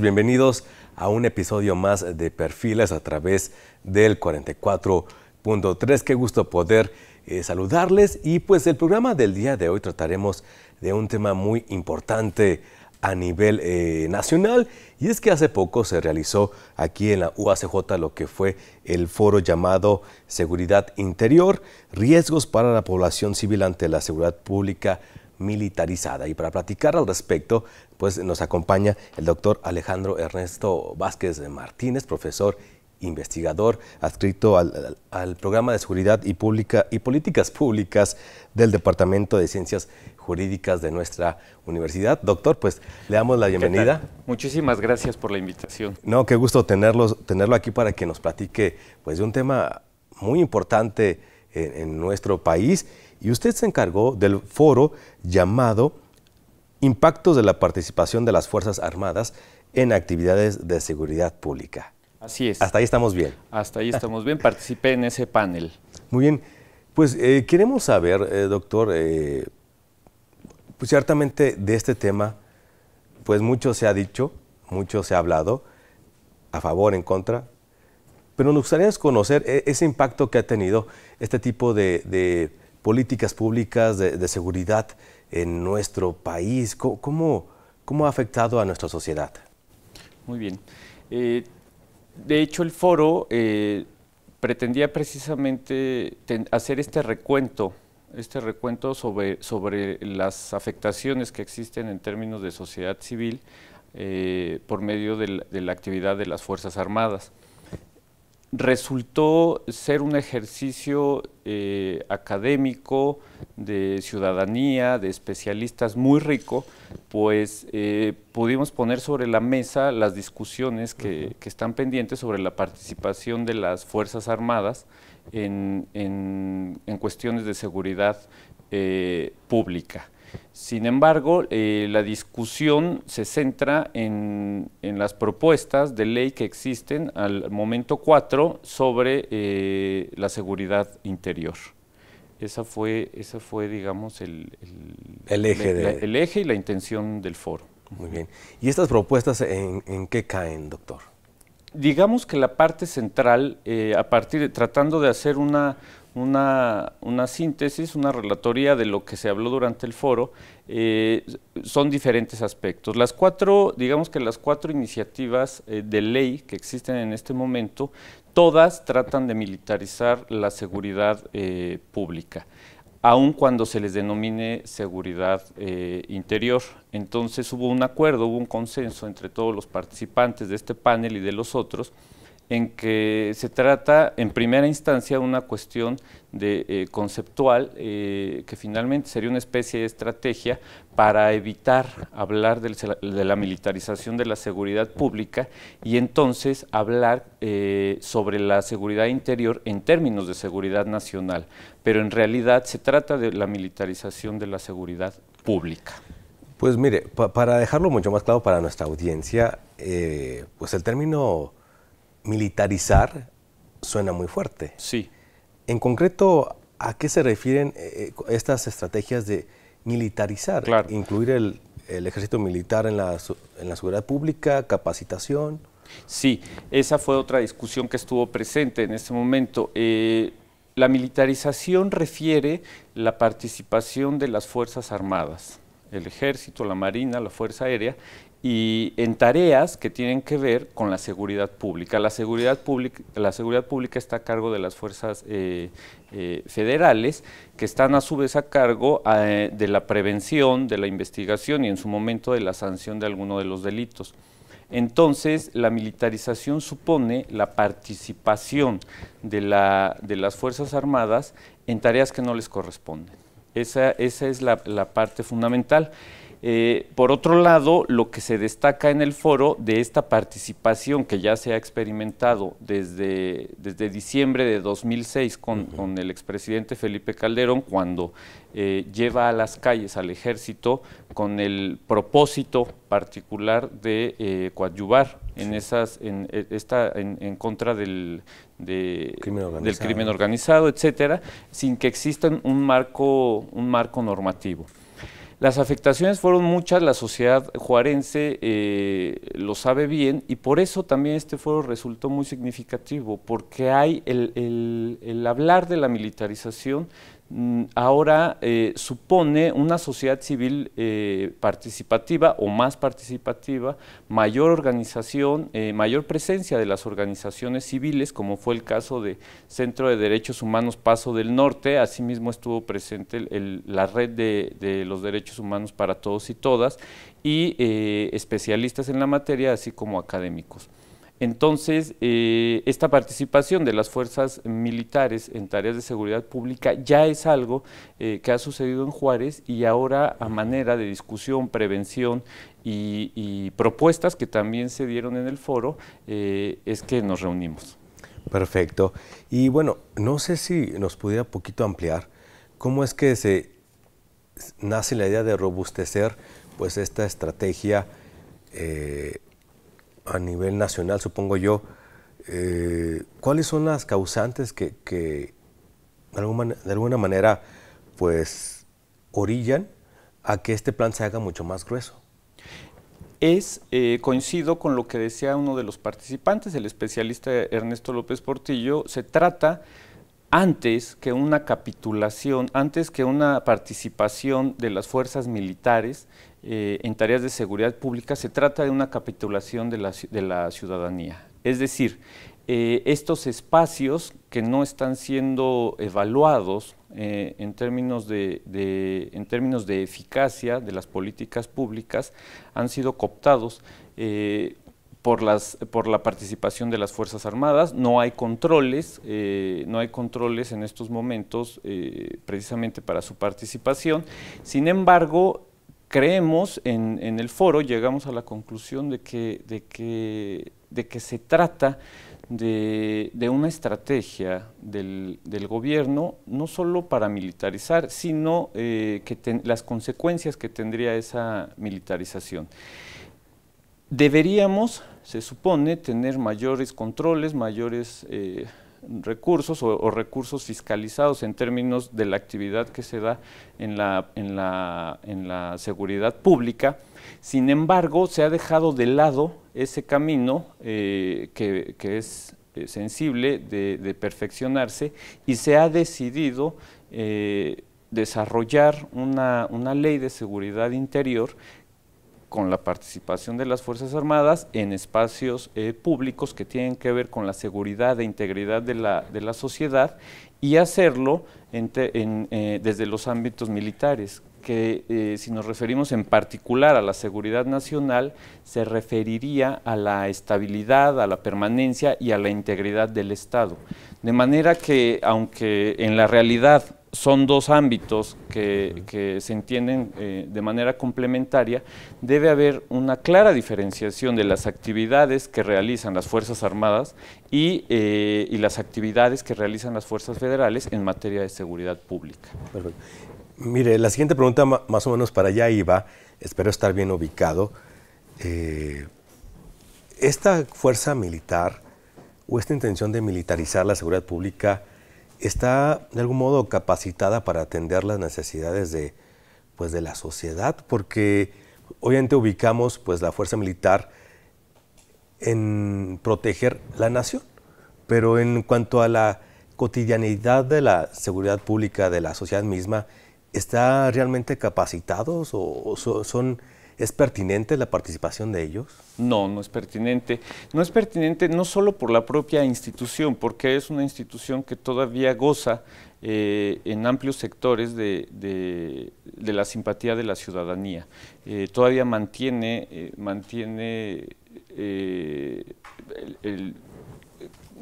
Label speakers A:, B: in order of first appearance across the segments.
A: bienvenidos a un episodio más de Perfiles a través del 44.3. Qué gusto poder eh, saludarles y pues el programa del día de hoy trataremos de un tema muy importante a nivel eh, nacional y es que hace poco se realizó aquí en la UACJ lo que fue el foro llamado Seguridad Interior, riesgos para la población civil ante la seguridad pública militarizada. Y para platicar al respecto, pues nos acompaña el doctor Alejandro Ernesto Vázquez Martínez, profesor investigador adscrito al, programa de seguridad y, políticas públicas del Departamento de Ciencias Jurídicas de nuestra universidad. Doctor, pues le damos la bienvenida.
B: Muchísimas gracias por la invitación.
A: No, qué gusto tenerlo aquí para que nos platique pues, de un tema muy importante en nuestro país. Y usted se encargó del foro llamado Impactos de la participación de las Fuerzas Armadas en actividades de seguridad pública. Así es. Hasta ahí estamos bien.
B: Hasta ahí estamos bien. Participé en ese
A: panel. Muy bien. Pues eh, queremos saber, eh, doctor, eh, pues ciertamente de este tema, pues mucho se ha dicho, mucho se ha hablado, a favor, en contra, pero nos gustaría conocer ese impacto que ha tenido este tipo de, políticas públicas de, de seguridad en nuestro país? ¿Cómo, ha afectado a nuestra sociedad?
B: Muy bien. Eh, de hecho, el foro eh, pretendía precisamente hacer este recuento, este recuento sobre, sobre las afectaciones que existen en términos de sociedad civil eh, por medio de la actividad de las Fuerzas Armadas resultó ser un ejercicio eh, académico, de ciudadanía, de especialistas muy rico, pues eh, pudimos poner sobre la mesa las discusiones que, están pendientes sobre la participación de las Fuerzas Armadas en, cuestiones de seguridad eh, pública. Sin embargo, eh, la discusión se centra en, las propuestas de ley que existen al momento 4 sobre eh, la seguridad interior. Esa fue, fue digamos, el, eje eje y la intención del foro. Muy bien. ¿Y estas propuestas en, qué caen, doctor? Digamos que la parte central, eh, a partir de, tratando de hacer una, una, síntesis, una relatoría de lo que se habló durante el foro, eh, son diferentes aspectos. Las cuatro, digamos que las cuatro iniciativas eh, de ley que existen en este momento, todas tratan de militarizar la seguridad eh, pública aun cuando se les denomine seguridad interior. Entonces hubo un acuerdo, hubo un consenso entre todos los participantes de este panel y de los otros, en que se trata en primera instancia una cuestión eh, conceptual eh, que finalmente sería una especie de estrategia para evitar hablar de la militarización de la seguridad pública y entonces hablar eh, sobre la seguridad interior en términos de seguridad nacional, pero en realidad se trata de la militarización de la seguridad
A: pública. Pues mire, para dejarlo mucho más claro para nuestra audiencia, pues el término militarizar suena muy fuerte. Sí. En concreto, ¿a qué se refieren eh, eh, estas estrategias de militarizar? Claro. Incluir el, ejército militar en la, en la seguridad pública, capacitación.
B: Sí, esa fue otra discusión que estuvo presente en ese momento. Eh, la militarización refiere la participación de las Fuerzas Armadas, el Ejército, la Marina, la Fuerza Aérea, y en tareas que tienen que ver con la seguridad pública. La seguridad pública, la seguridad pública está a cargo de las fuerzas eh, eh, federales, que están a su vez a cargo eh, de la prevención, de la investigación y en su momento de la sanción de alguno de los delitos. Entonces, la militarización supone la participación de, la, de las Fuerzas Armadas en tareas que no les corresponden. Esa, esa es la parte fundamental. Eh, por otro lado, lo que se destaca en el foro de esta participación que ya se ha experimentado desde, diciembre de 2006 con, con el expresidente Felipe Calderón, cuando eh, lleva a las calles al ejército con el propósito particular de eh, coadyuvar en esas e, en, contra del, crimen organizado, etcétera, sin que exista un marco, un marco normativo. Las afectaciones fueron muchas, la sociedad juarense eh, lo sabe bien y por eso también este foro resultó muy significativo, porque hay el, el hablar de la militarización Mm, ahora eh, supone una sociedad civil eh, participativa o más participativa, mayor organización, eh, mayor presencia de las organizaciones civiles, como fue el caso de Centro de Derechos Humanos Paso del Norte, asimismo estuvo presente la red de, los derechos humanos para todos y todas, y especialistas en la materia, así como académicos. Entonces, eh, esta participación de las fuerzas militares en tareas de seguridad pública ya es algo eh, que ha sucedido en Juárez y ahora a manera de discusión, prevención y, propuestas que también se dieron en el
A: foro, eh, es que nos reunimos. Perfecto. Y bueno, no sé si nos pudiera poquito ampliar cómo es que se nace la idea de robustecer pues esta estrategia a nivel nacional, supongo yo, eh, ¿cuáles son las causantes que, de, alguna, manera pues orillan a que este plan se haga mucho más grueso? Es, eh, coincido con lo que decía
B: uno de los participantes, el especialista Ernesto López Portillo, se trata antes que una capitulación, antes que una participación de las fuerzas militares eh, en tareas de seguridad pública se trata de una capitulación de la, de la ciudadanía. Es decir, eh, estos espacios que no están siendo evaluados eh, en, términos de, en términos de eficacia de las políticas públicas han sido cooptados por, las, por la participación de las Fuerzas Armadas. No hay controles, no hay controles en estos momentos precisamente para su participación. Sin embargo, creemos en, el foro, llegamos a la conclusión de que, se trata de, una estrategia del, gobierno, no solo para militarizar, sino eh, las consecuencias que tendría esa militarización. Deberíamos, se supone, tener mayores controles, mayores... Eh, recursos o, recursos fiscalizados en términos de la actividad que se da en la, en la, en la seguridad pública. Sin embargo, se ha dejado de lado ese camino eh, que, es eh, sensible de, perfeccionarse y se ha decidido eh, desarrollar una, una ley de seguridad interior con la participación de las Fuerzas Armadas en espacios eh, públicos que tienen que ver con la seguridad e integridad de la, sociedad y hacerlo eh, desde los ámbitos militares, que eh, si nos referimos en particular a la seguridad nacional, se referiría a la estabilidad, a la permanencia y a la integridad del Estado. De manera que, aunque en la realidad son dos ámbitos que, se entienden eh, de manera complementaria, debe haber una clara diferenciación de las actividades que realizan las Fuerzas Armadas eh, y, las actividades que realizan las Fuerzas Federales en materia de seguridad pública.
A: Perfecto. Mire, la siguiente pregunta más o menos para allá iba, espero estar bien ubicado. Eh, esta fuerza militar o esta intención de militarizar la seguridad pública está de algún modo capacitada para atender las necesidades de, pues, de la sociedad, porque obviamente ubicamos pues, la fuerza militar en proteger la nación, pero en cuanto a la cotidianidad de la seguridad pública de la sociedad misma, ¿está realmente capacitados o, son ¿Es pertinente la participación de ellos?
B: No, no es pertinente. No es pertinente no solo por la propia institución, porque es una institución que todavía goza eh, en amplios sectores de, la simpatía de la ciudadanía. Eh, todavía mantiene, eh, mantiene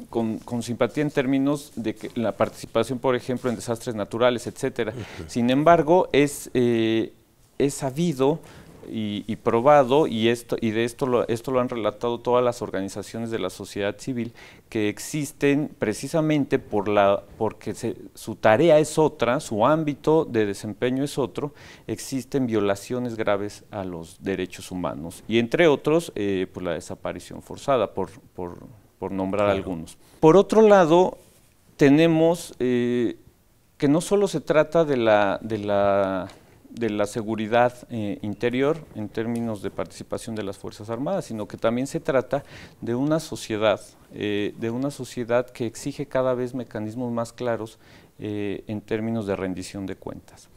B: con, simpatía en términos de que la participación, por ejemplo, en desastres naturales, etcétera. Sin embargo, es, es sabido y, probado, y, esto, y de esto lo, esto lo han relatado todas las organizaciones de la sociedad civil, que existen precisamente por la, porque su tarea es otra, su ámbito de desempeño es otro, existen violaciones graves a los derechos humanos, y entre otros, eh, pues la desaparición forzada, por, nombrar algunos. Por otro lado, tenemos... Eh, que no solo se trata de la, de la de la seguridad eh, interior en términos de participación de las Fuerzas Armadas, sino que también se trata de una sociedad, eh, de una sociedad que exige cada vez mecanismos más claros eh, en términos de rendición de cuentas.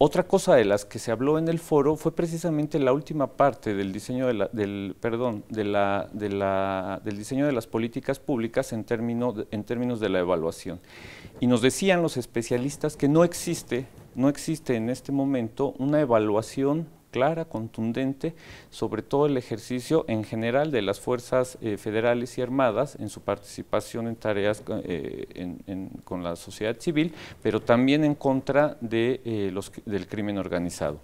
B: Otra cosa de las que se habló en el foro fue precisamente la última parte del diseño de del perdón del diseño de las políticas públicas en, término, en términos de la evaluación. Y nos decían los especialistas que no existe no existe en este momento una evaluación clara, contundente, sobre todo el ejercicio en general de las fuerzas eh, federales y armadas en su participación en tareas eh, con la sociedad civil, pero también en contra de, eh, los, del crimen organizado.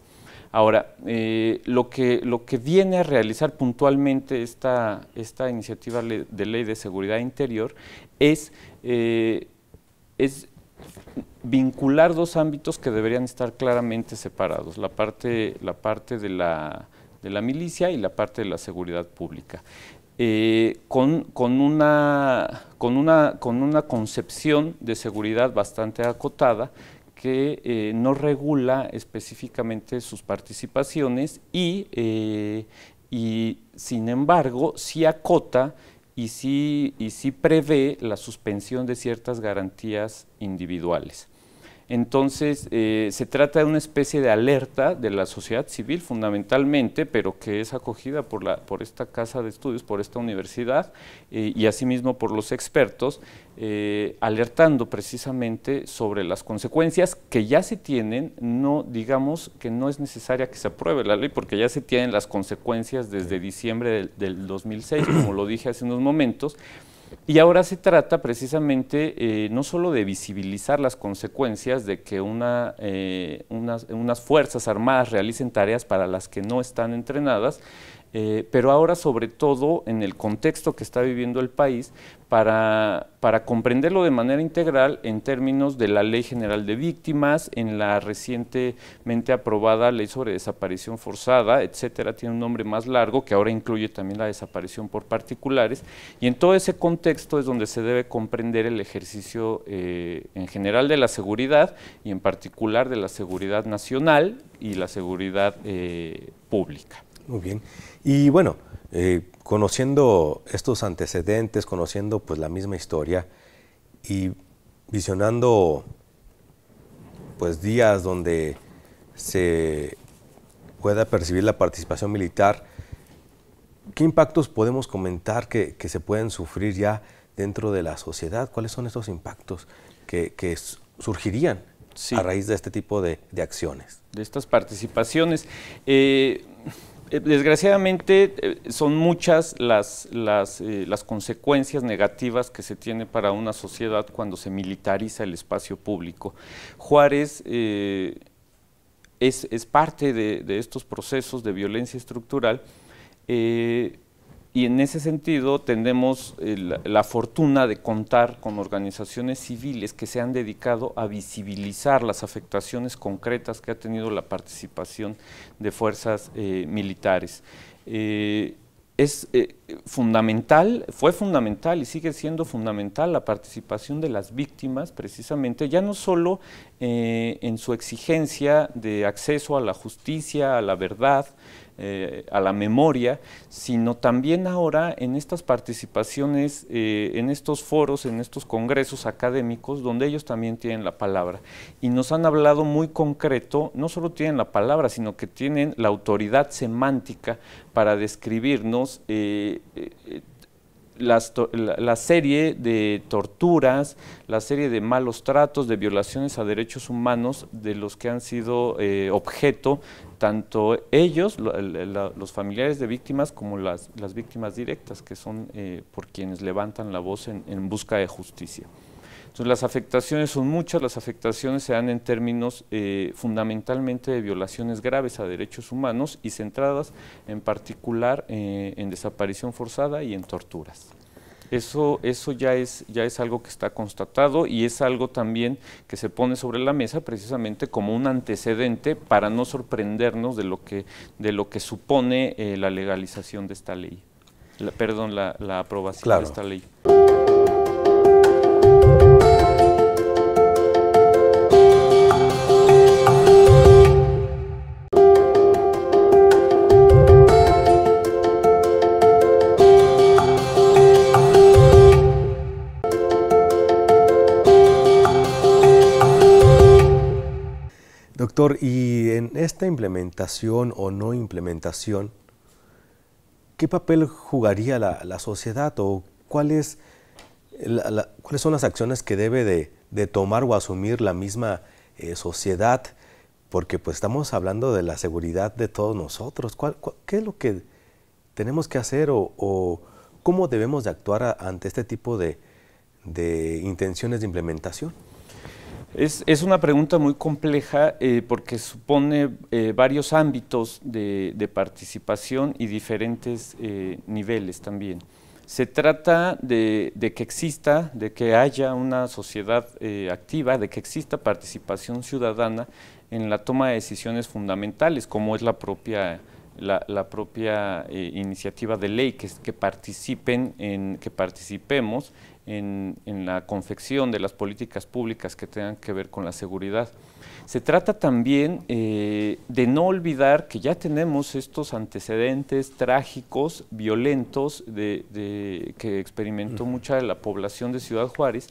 B: Ahora, lo, que, lo que viene a realizar puntualmente esta, esta iniciativa de ley de seguridad interior es, es vincular dos ámbitos que deberían estar claramente separados, la parte, de, la, de la milicia y la parte de la seguridad pública. Eh, con, una, concepción de seguridad bastante acotada que eh, no regula específicamente sus participaciones y, eh, y sin embargo sí acota y sí, y sí prevé la suspensión de ciertas garantías individuales. Entonces, eh, se trata de una especie de alerta de la sociedad civil fundamentalmente, pero que es acogida por, la, por esta casa de estudios, por esta universidad eh, y asimismo por los expertos, eh, alertando precisamente sobre las consecuencias que ya se tienen, no digamos que no es necesaria que se apruebe la ley, porque ya se tienen las consecuencias desde diciembre del, del 2006, como lo dije hace unos momentos, y ahora se trata precisamente eh, no solo de visibilizar las consecuencias de que eh, unas, unas Fuerzas Armadas realicen tareas para las que no están entrenadas, eh, pero ahora sobre todo en el contexto que está viviendo el país, para, comprenderlo de manera integral en términos de la Ley General de Víctimas, en la recientemente aprobada Ley sobre Desaparición Forzada, etcétera, tiene un nombre más largo que ahora incluye también la desaparición por particulares, y en todo ese contexto es donde se debe comprender el ejercicio eh, en general de la seguridad y en particular de la seguridad nacional y la seguridad eh,
A: pública. Muy bien. Y bueno, eh, conociendo estos antecedentes, conociendo pues la misma historia y visionando pues días donde se pueda percibir la participación militar, ¿qué impactos podemos comentar que, se pueden sufrir ya dentro de la sociedad? ¿Cuáles son estos impactos que, surgirían a raíz de este tipo de, acciones? De estas participaciones. Eh, eh, desgraciadamente
B: eh, son muchas las, eh, las, consecuencias negativas que se tiene para una sociedad cuando se militariza el espacio público. Juárez es, parte de, estos procesos de violencia estructural y en ese sentido tenemos eh, la, fortuna de contar con organizaciones civiles que se han dedicado a visibilizar las afectaciones concretas que ha tenido la participación de fuerzas eh, militares. Eh, es fundamental, fue fundamental y sigue siendo fundamental la participación de las víctimas precisamente, ya no solo en su exigencia de acceso a la justicia, a la verdad, eh, a la memoria, sino también ahora en estas participaciones, eh, en estos foros, en estos congresos académicos, donde ellos también tienen la palabra. Y nos han hablado muy concreto, no solo tienen la palabra, sino que tienen la autoridad semántica para describirnos eh, la, serie de torturas, la serie de malos tratos, de violaciones a derechos humanos de los que han sido eh, objeto tanto ellos, los familiares de víctimas, como las, víctimas directas, que son eh, por quienes levantan la voz en busca de justicia las afectaciones son muchas, las afectaciones se dan en términos eh, fundamentalmente de violaciones graves a derechos humanos y centradas en particular eh, en desaparición forzada y en torturas. Eso, eso ya, es, ya es algo que está constatado y es algo también que se pone sobre la mesa precisamente como un antecedente para no sorprendernos de lo que, de lo que supone eh, la legalización de esta ley, perdón, la, aprobación de esta ley.
A: Doctor, y en esta implementación o no implementación, ¿qué papel jugaría la, sociedad o cuál cuáles son las acciones que debe de, tomar o asumir la misma eh, sociedad? Porque pues estamos hablando de la seguridad de todos nosotros. ¿Cuál, qué es lo que tenemos que hacer o, cómo debemos de actuar ante este tipo de intenciones de implementación? Es, una pregunta muy compleja eh,
B: porque supone eh, varios ámbitos de, participación y diferentes eh, niveles también. Se trata de, que exista, de que haya una sociedad activa, de que exista participación ciudadana en la toma de decisiones fundamentales, como es la propia, propia iniciativa de ley, que, que, participen en, que participemos en, la confección de las políticas públicas que tengan que ver con la seguridad. Se trata también eh, de no olvidar que ya tenemos estos antecedentes trágicos, violentos, de, que experimentó mucha de la población de Ciudad Juárez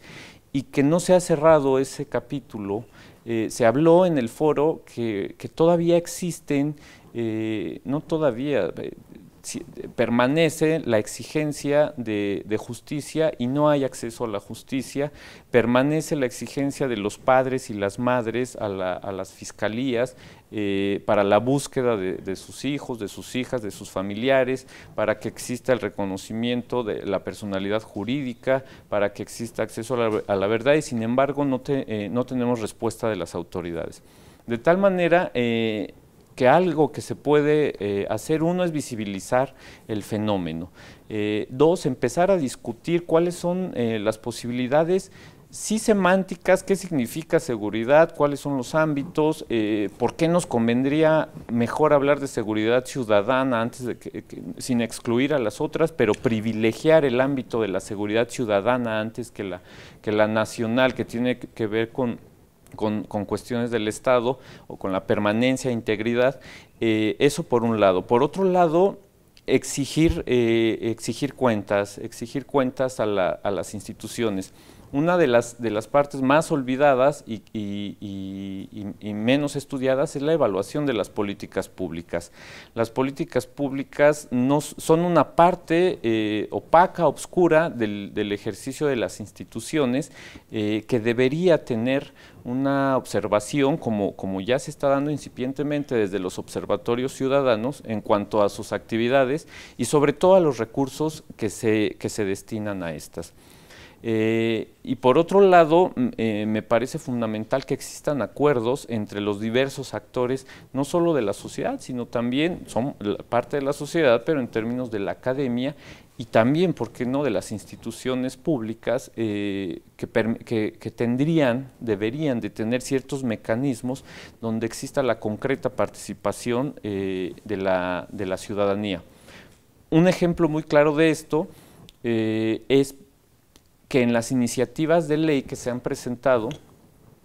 B: y que no se ha cerrado ese capítulo. Eh, se habló en el foro que, todavía existen, eh, no todavía, permanece la exigencia de, justicia y no hay acceso a la justicia, permanece la exigencia de los padres y las madres a, las fiscalías eh, para la búsqueda de, sus hijos, de sus hijas, de sus familiares, para que exista el reconocimiento de la personalidad jurídica, para que exista acceso a la, verdad y sin embargo no, eh, no tenemos respuesta de las autoridades. De tal manera, eh, que algo que se puede eh, hacer, uno, es visibilizar el fenómeno. Eh, dos, empezar a discutir cuáles son eh, las posibilidades sí semánticas, qué significa seguridad, cuáles son los ámbitos, por qué nos convendría mejor hablar de seguridad ciudadana antes de sin excluir a las otras, pero privilegiar el ámbito de la seguridad ciudadana antes que la, que la nacional, que tiene que ver con con, cuestiones del Estado o con la permanencia e integridad. Eh, eso por un lado. Por otro lado, exigir, eh, exigir cuentas, exigir cuentas a, las instituciones. Una de las, de las partes más olvidadas y, menos estudiadas es la evaluación de las políticas públicas. Las políticas públicas no, son una parte eh, opaca, obscura del, ejercicio de las instituciones que debería tener una observación, como, ya se está dando incipientemente desde los observatorios ciudadanos, en cuanto a sus actividades y sobre todo a los recursos que se, que se destinan a estas. Eh, y por otro lado, eh, me parece fundamental que existan acuerdos entre los diversos actores, no solo de la sociedad, sino también son parte de la sociedad, pero en términos de la academia y también, ¿por qué no?, de las instituciones públicas eh, que, tendrían, deberían de tener ciertos mecanismos donde exista la concreta participación de, la, ciudadanía. Un ejemplo muy claro de esto es que en las iniciativas de ley que se han presentado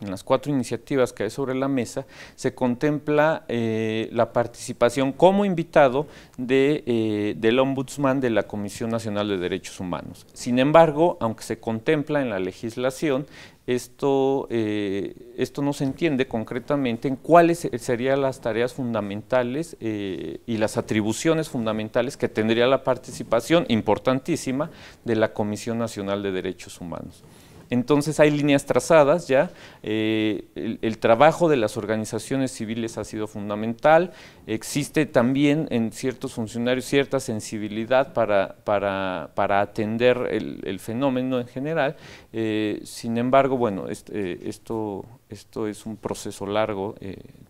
B: en las cuatro iniciativas que hay sobre la mesa, se contempla eh, la participación como invitado eh, del Ombudsman de la Comisión Nacional de Derechos Humanos. Sin embargo, aunque se contempla en la legislación, esto, eh, no se entiende concretamente en cuáles serían las tareas fundamentales y las atribuciones fundamentales que tendría la participación importantísima de la Comisión Nacional de Derechos Humanos. Entonces hay líneas trazadas ya, eh, el, trabajo de las organizaciones civiles ha sido fundamental, existe también en ciertos funcionarios cierta sensibilidad para, atender el, fenómeno en general, eh, sin embargo, bueno, eh, esto, esto es un proceso largo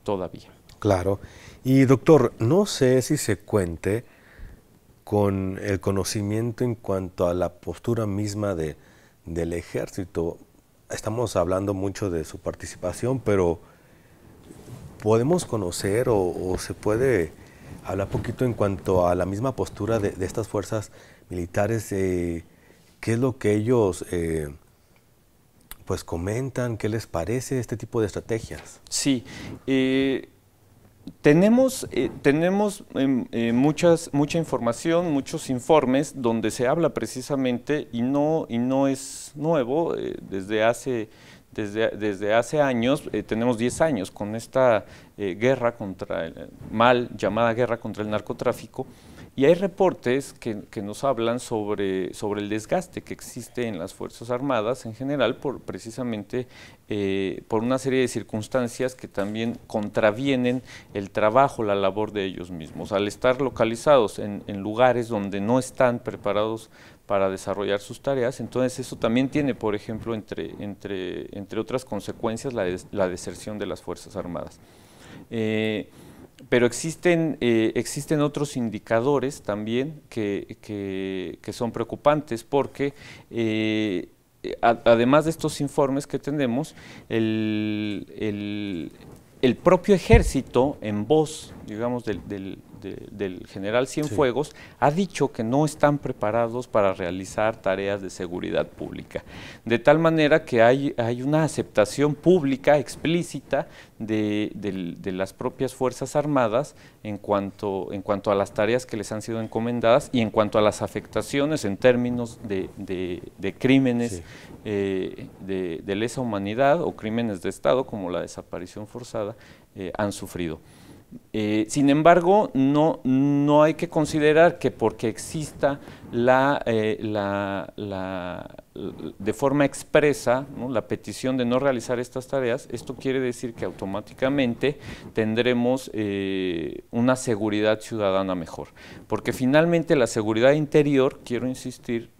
A: todavía. Claro, y doctor, no sé si se cuente con el conocimiento en cuanto a la postura misma de del ejército. Estamos hablando mucho de su participación, pero podemos conocer o, se puede hablar poquito en cuanto a la misma postura de, estas fuerzas militares, eh, qué es lo que ellos eh, pues comentan, qué les parece este tipo de estrategias. Sí,
B: eh, tenemos, eh, tenemos em, eh, muchas, mucha información, muchos informes donde se habla precisamente, y no, y no es nuevo, eh, desde, hace, desde, desde hace años, tenemos 10 años con esta guerra contra el mal llamada guerra contra el narcotráfico, y hay reportes que, nos hablan sobre, sobre, el desgaste que existe en las Fuerzas Armadas en general por precisamente eh, por una serie de circunstancias que también contravienen el trabajo, la labor de ellos mismos. Al estar localizados en, lugares donde no están preparados para desarrollar sus tareas. Entonces eso también tiene, por ejemplo, entre, entre, entre otras consecuencias, la, deserción de las Fuerzas Armadas. Eh, pero existen, eh, existen otros indicadores también que, son preocupantes porque eh, además de estos informes que tenemos, el, el, propio ejército en voz, digamos, del, del general Cienfuegos, ha dicho que no están preparados para realizar tareas de seguridad pública. De tal manera que hay, una aceptación pública explícita de, las propias Fuerzas Armadas en cuanto, a las tareas que les han sido encomendadas y en cuanto a las afectaciones en términos de, crímenes eh, de lesa humanidad o crímenes de Estado, como la desaparición forzada, eh, han sufrido. Eh, sin embargo, no, hay que considerar que porque exista la, eh, de forma expresa la petición de no realizar estas tareas, esto quiere decir que automáticamente tendremos eh, una seguridad ciudadana mejor. Porque finalmente la seguridad interior, quiero insistir,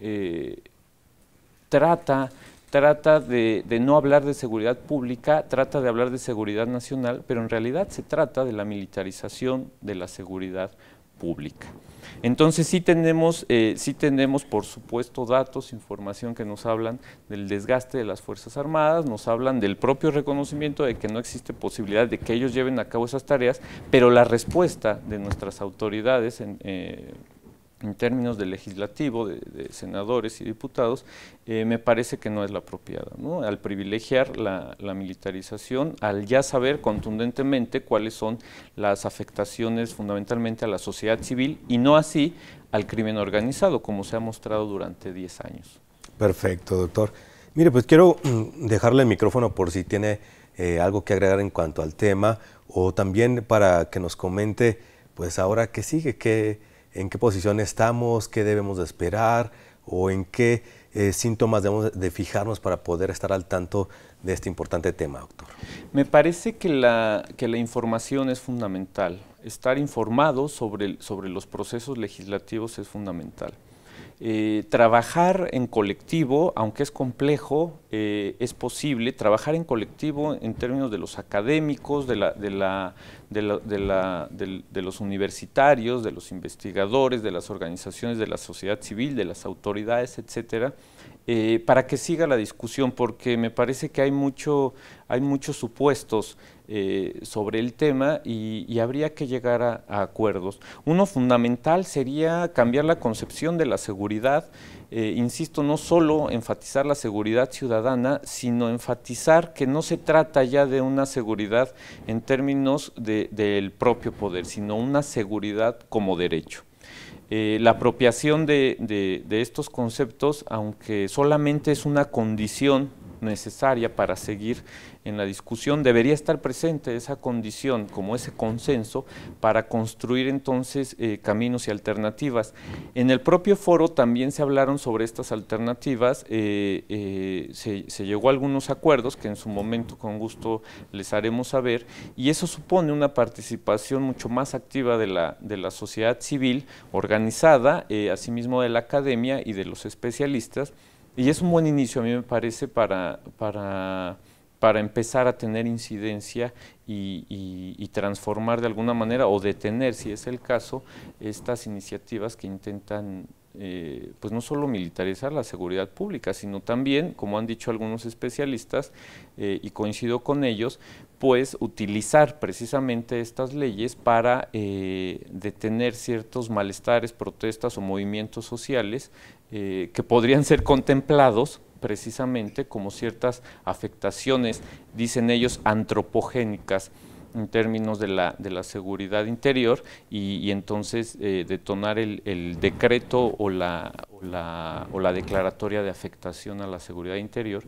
B: trata trata de, no hablar de seguridad pública, trata de hablar de seguridad nacional, pero en realidad se trata de la militarización de la seguridad pública. Entonces sí tenemos, eh, tenemos por supuesto datos, información que nos hablan del desgaste de las Fuerzas Armadas, nos hablan del propio reconocimiento de que no existe posibilidad de que ellos lleven a cabo esas tareas, pero la respuesta de nuestras autoridades en, eh, en términos de legislativo, de, senadores y diputados, eh, me parece que no es la apropiada. Al privilegiar la, militarización, al ya saber contundentemente cuáles son las afectaciones fundamentalmente a la sociedad civil y no así al crimen organizado, como se ha mostrado durante 10 años.
A: Perfecto, doctor. Mire, pues quiero mm, dejarle el micrófono por si tiene eh, algo que agregar en cuanto al tema o también para que nos comente, pues ahora qué sigue, qué en qué posición estamos, qué debemos de esperar o en qué eh, síntomas debemos de fijarnos para poder estar al tanto de este importante tema, doctor?
B: Me parece que la, que la información es fundamental. Estar informado sobre los procesos legislativos es fundamental. Eh, trabajar en colectivo, aunque es complejo, eh, es posible. Trabajar en colectivo en términos de los académicos, de, la, de, la, de, la, de los universitarios, de los investigadores, de las organizaciones de la sociedad civil, de las autoridades, etcétera, eh, para que siga la discusión, porque me parece que hay, mucho, hay muchos supuestos eh, sobre el tema y, habría que llegar a, acuerdos. Uno fundamental sería cambiar la concepción de la seguridad, eh, insisto, no solo enfatizar la seguridad ciudadana, sino enfatizar que no se trata ya de una seguridad en términos del propio poder, sino una seguridad como derecho. Eh, la apropiación de, estos conceptos, aunque solamente es una condición necesaria para seguir en la discusión debería estar presente esa condición, como ese consenso, para construir entonces eh, caminos y alternativas. En el propio foro también se hablaron sobre estas alternativas, eh, eh, se, se, llegó a algunos acuerdos que en su momento con gusto les haremos saber, y eso supone una participación mucho más activa de la, de la sociedad civil organizada, asimismo de la academia y de los especialistas, y es un buen inicio a mí me parece para, para para empezar a tener incidencia y, transformar de alguna manera o detener, si es el caso, estas iniciativas que intentan eh, pues no solo militarizar la seguridad pública, sino también, como han dicho algunos especialistas, eh, y coincido con ellos, pues utilizar precisamente estas leyes para eh, detener ciertos malestares, protestas o movimientos sociales que podrían ser contemplados precisamente como ciertas afectaciones, dicen ellos, antropogénicas en términos de la, de la seguridad interior y, entonces eh, detonar el, decreto o la, la, o la, declaratoria de afectación a la seguridad interior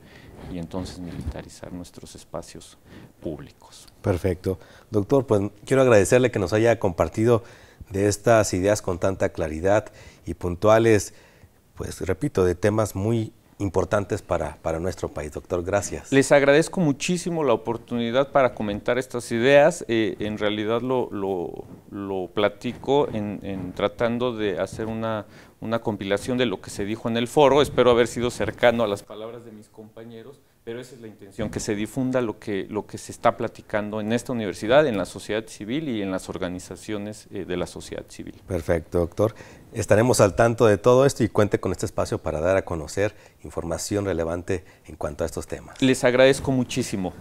B: y entonces militarizar nuestros
A: espacios públicos. Perfecto. Doctor, pues quiero agradecerle que nos haya compartido de estas ideas con tanta claridad y puntuales, pues repito, de temas muy importantes para, para, nuestro país. Doctor, gracias.
B: Les agradezco muchísimo la oportunidad para comentar estas ideas. Eh, en realidad lo, lo, platico en, tratando de hacer una, una compilación de lo que se dijo en el foro. Espero haber sido cercano a las palabras de mis compañeros pero esa es la intención, que se difunda lo que, lo que se está platicando en esta universidad, en la sociedad civil y en las organizaciones eh, de la sociedad civil.
A: Perfecto, doctor. Estaremos al tanto de todo esto y cuente con este espacio para dar a conocer información relevante en cuanto a estos temas. Les agradezco muchísimo.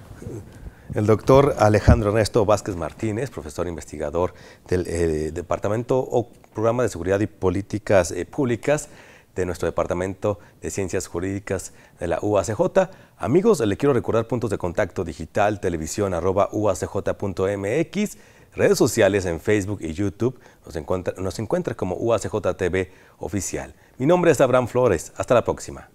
A: El doctor Alejandro Ernesto Vázquez Martínez, profesor investigador del eh, Departamento o Programa de Seguridad y Políticas eh, Públicas de nuestro Departamento de Ciencias Jurídicas de la UACJ. Amigos, le quiero recordar puntos de contacto digital, televisión, arroba uacj.mx redes sociales en Facebook y YouTube. Nos encuentra, nos encuentra como UACJTV Oficial. Mi nombre es Abraham Flores. Hasta la próxima.